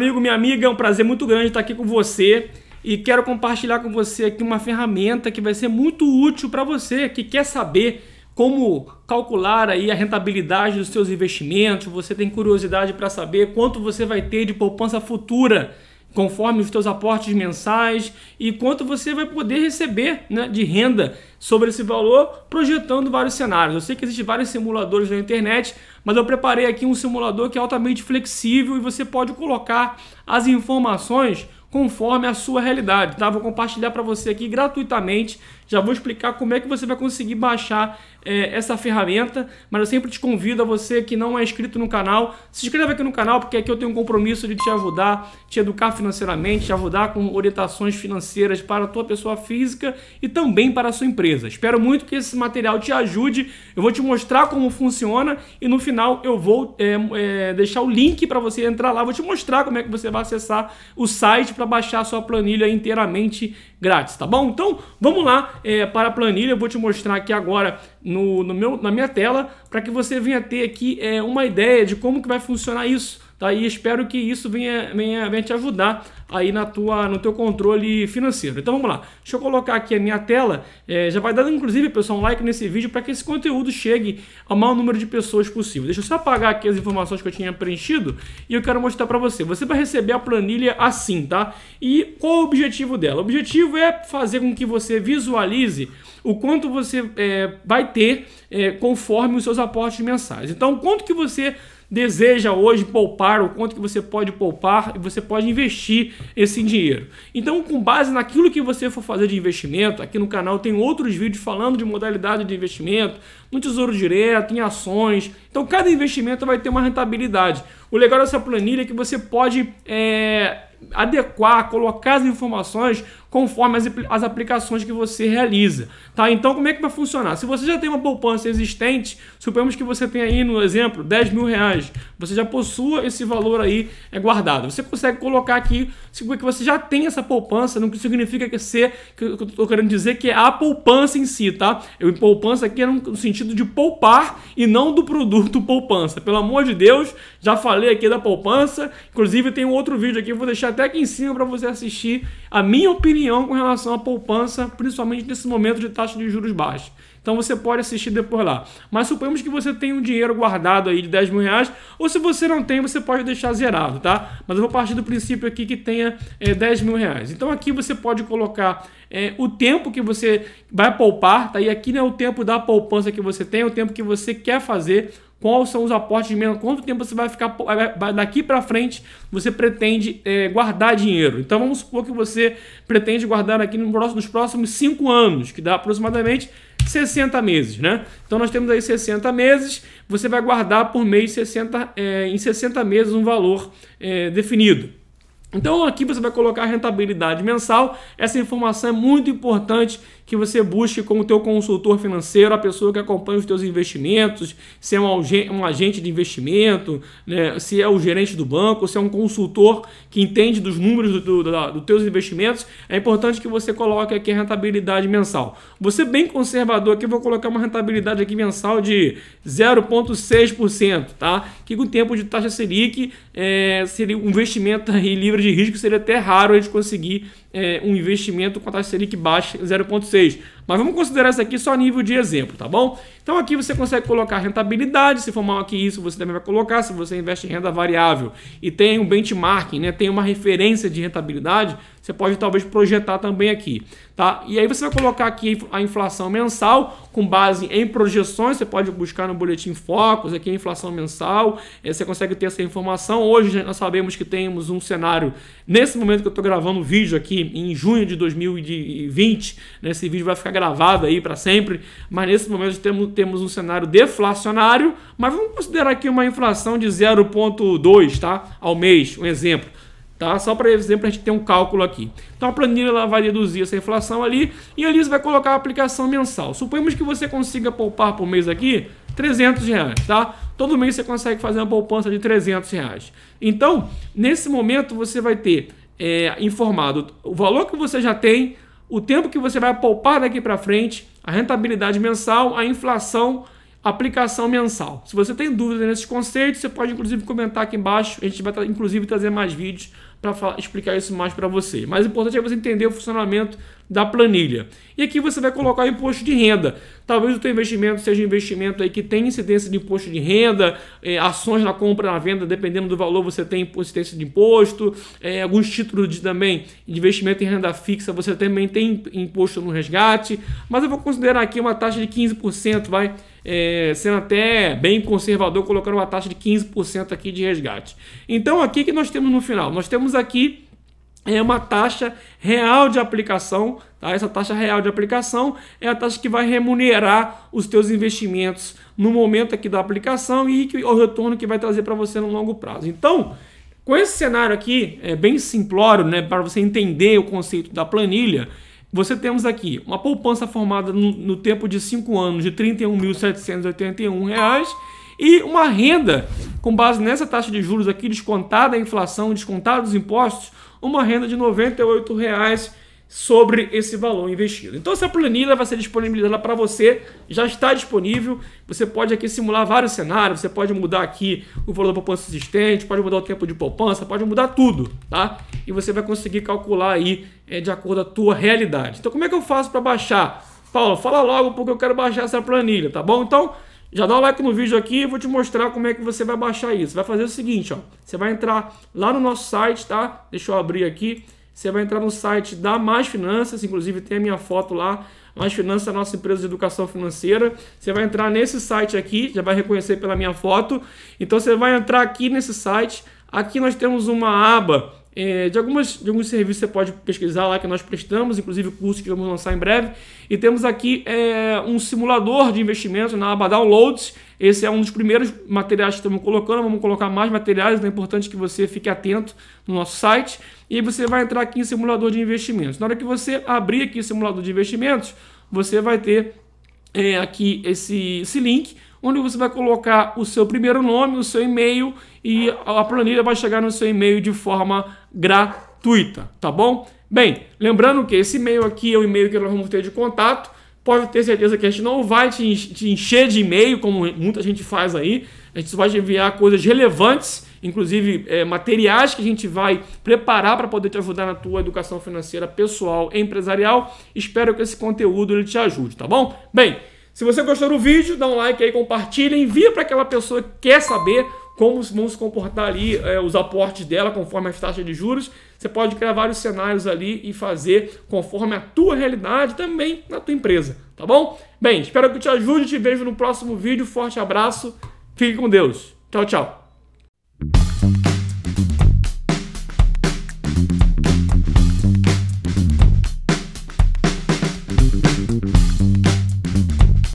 amigo, minha amiga, é um prazer muito grande estar aqui com você e quero compartilhar com você aqui uma ferramenta que vai ser muito útil para você que quer saber como calcular aí a rentabilidade dos seus investimentos, você tem curiosidade para saber quanto você vai ter de poupança futura conforme os teus aportes mensais e quanto você vai poder receber né, de renda sobre esse valor, projetando vários cenários. Eu sei que existem vários simuladores na internet, mas eu preparei aqui um simulador que é altamente flexível e você pode colocar as informações conforme a sua realidade. Tá? Vou compartilhar para você aqui gratuitamente já vou explicar como é que você vai conseguir baixar é, essa ferramenta, mas eu sempre te convido a você que não é inscrito no canal, se inscreva aqui no canal, porque aqui eu tenho um compromisso de te ajudar, te educar financeiramente, te ajudar com orientações financeiras para a tua pessoa física e também para a sua empresa. Espero muito que esse material te ajude, eu vou te mostrar como funciona e no final eu vou é, é, deixar o link para você entrar lá, vou te mostrar como é que você vai acessar o site para baixar a sua planilha inteiramente grátis, tá bom? Então, vamos lá, é, para a planilha, eu vou te mostrar aqui agora no, no meu, na minha tela, para que você venha ter aqui é, uma ideia de como que vai funcionar isso. Tá? E espero que isso venha, venha, venha te ajudar aí na tua, no teu controle financeiro. Então vamos lá, deixa eu colocar aqui a minha tela. É, já vai dando, inclusive, pessoal, um like nesse vídeo para que esse conteúdo chegue ao maior número de pessoas possível. Deixa eu só apagar aqui as informações que eu tinha preenchido e eu quero mostrar para você. Você vai receber a planilha assim, tá? E qual o objetivo dela? O objetivo é fazer com que você visualize o quanto você é, vai ter é, conforme os seus aportes mensais. Então, quanto que você deseja hoje poupar, o quanto que você pode poupar e você pode investir esse dinheiro. Então, com base naquilo que você for fazer de investimento, aqui no canal tem outros vídeos falando de modalidade de investimento, no Tesouro Direto, em ações. Então, cada investimento vai ter uma rentabilidade. O legal dessa planilha é que você pode é, adequar, colocar as informações conforme as, as aplicações que você realiza. Tá? Então, como é que vai funcionar? Se você já tem uma poupança existente, suponhamos que você tem aí, no exemplo, 10 mil reais, você já possua esse valor aí é guardado. Você consegue colocar aqui que você já tem essa poupança, não significa que ser, que eu estou querendo dizer que é a poupança em si, tá? Eu poupança aqui é no sentido de poupar e não do produto poupança. Pelo amor de Deus, já falei aqui da poupança, inclusive tem um outro vídeo aqui, vou deixar até aqui em cima para você assistir a minha opinião com relação à poupança, principalmente nesse momento de taxa de juros baixa. Então você pode assistir depois lá. Mas suponhamos que você tem um dinheiro guardado aí de 10 mil reais, ou se você não tem, você pode deixar zerado, tá? Mas eu vou partir do princípio aqui que tenha é, 10 mil reais. Então aqui você pode colocar é, o tempo que você vai poupar, tá? E aqui não é o tempo da poupança que você tem, é o tempo que você quer fazer quais são os aportes de menos, quanto tempo você vai ficar daqui para frente, você pretende é, guardar dinheiro. Então vamos supor que você pretende guardar aqui nos próximos 5 anos, que dá aproximadamente 60 meses, né? Então nós temos aí 60 meses, você vai guardar por mês 60, é, em 60 meses um valor é, definido. Então aqui você vai colocar a rentabilidade mensal. Essa informação é muito importante que você busque como teu consultor financeiro a pessoa que acompanha os teus investimentos, se é um agente de investimento, né, se é o gerente do banco, se é um consultor que entende dos números dos do, do, do, teus investimentos, é importante que você coloque aqui a rentabilidade mensal. Você bem conservador aqui, vou colocar uma rentabilidade aqui mensal de 0,6%, tá? Que com o tempo de taxa Selic é, seria um investimento livre de risco, seria até raro a gente conseguir é, um investimento com a taxa Selic baixa 0,6. Mas vamos considerar isso aqui só a nível de exemplo, tá bom? Então aqui você consegue colocar rentabilidade, se for mal aqui isso, você também vai colocar, se você investe em renda variável e tem um benchmarking, né, tem uma referência de rentabilidade, você pode talvez projetar também aqui, tá? E aí você vai colocar aqui a inflação mensal com base em projeções, você pode buscar no boletim Focus aqui a inflação mensal, eh, você consegue ter essa informação. Hoje nós sabemos que temos um cenário nesse momento que eu estou gravando o vídeo aqui em junho de 2020, nesse né, vídeo vai ficar gravado aí para sempre, mas nesse momento temos, temos um cenário deflacionário, mas vamos considerar aqui uma inflação de 0,2 tá? ao mês, um exemplo. Tá? Só para exemplo, a gente ter um cálculo aqui. Então a planilha ela vai deduzir essa inflação ali e ali você vai colocar a aplicação mensal. Suponhamos que você consiga poupar por mês aqui 300 reais, tá? Todo mês você consegue fazer uma poupança de 300 reais. Então, nesse momento você vai ter é, informado o valor que você já tem, o tempo que você vai poupar daqui para frente, a rentabilidade mensal, a inflação aplicação mensal. Se você tem dúvida nesses conceitos, você pode inclusive comentar aqui embaixo. A gente vai inclusive trazer mais vídeos para explicar isso mais para você. Mas o importante é você entender o funcionamento da planilha. E aqui você vai colocar o imposto de renda. Talvez o seu investimento seja um investimento aí que tem incidência de imposto de renda, é, ações na compra na venda, dependendo do valor você tem incidência de imposto, é, alguns títulos de também de investimento em renda fixa você também tem imposto no resgate, mas eu vou considerar aqui uma taxa de 15%, vai é, sendo até bem conservador, colocando uma taxa de 15% aqui de resgate. Então, aqui que nós temos no final? Nós temos aqui é uma taxa real de aplicação. Tá? Essa taxa real de aplicação é a taxa que vai remunerar os teus investimentos no momento aqui da aplicação e que, o retorno que vai trazer para você no longo prazo. Então, com esse cenário aqui, é bem simplório, né, para você entender o conceito da planilha, você temos aqui uma poupança formada no, no tempo de 5 anos de R$ 31.781 e uma renda, com base nessa taxa de juros aqui, descontada a inflação, descontados os impostos, uma renda de R$ 98,00 sobre esse valor investido. Então essa planilha vai ser disponibilizada para você, já está disponível. Você pode aqui simular vários cenários, você pode mudar aqui o valor da poupança existente, pode mudar o tempo de poupança, pode mudar tudo, tá? E você vai conseguir calcular aí é, de acordo com a tua realidade. Então como é que eu faço para baixar? Paulo, fala logo porque eu quero baixar essa planilha, tá bom? Então já dá um like no vídeo aqui e vou te mostrar como é que você vai baixar isso. Vai fazer o seguinte, ó. Você vai entrar lá no nosso site, tá? Deixa eu abrir aqui. Você vai entrar no site da Mais Finanças, inclusive tem a minha foto lá, Mais Finanças, a nossa empresa de educação financeira. Você vai entrar nesse site aqui, já vai reconhecer pela minha foto. Então você vai entrar aqui nesse site. Aqui nós temos uma aba é, de, algumas, de alguns serviços você pode pesquisar lá que nós prestamos, inclusive o curso que vamos lançar em breve. E temos aqui é, um simulador de investimentos na aba Downloads. Esse é um dos primeiros materiais que estamos colocando. Vamos colocar mais materiais, então é importante que você fique atento no nosso site. E você vai entrar aqui em simulador de investimentos. Na hora que você abrir aqui o simulador de investimentos, você vai ter é, aqui esse, esse link onde você vai colocar o seu primeiro nome, o seu e-mail e a planilha vai chegar no seu e-mail de forma gratuita, tá bom? Bem, lembrando que esse e-mail aqui é o e-mail que nós vamos ter de contato. Pode ter certeza que a gente não vai te encher de e-mail, como muita gente faz aí. A gente só vai te enviar coisas relevantes inclusive é, materiais que a gente vai preparar para poder te ajudar na tua educação financeira pessoal e empresarial. Espero que esse conteúdo ele te ajude, tá bom? Bem, se você gostou do vídeo, dá um like aí, compartilha, envia para aquela pessoa que quer saber como vão se comportar ali é, os aportes dela conforme as taxas de juros. Você pode criar vários cenários ali e fazer conforme a tua realidade também na tua empresa, tá bom? Bem, espero que te ajude, te vejo no próximo vídeo, forte abraço, fique com Deus. Tchau, tchau.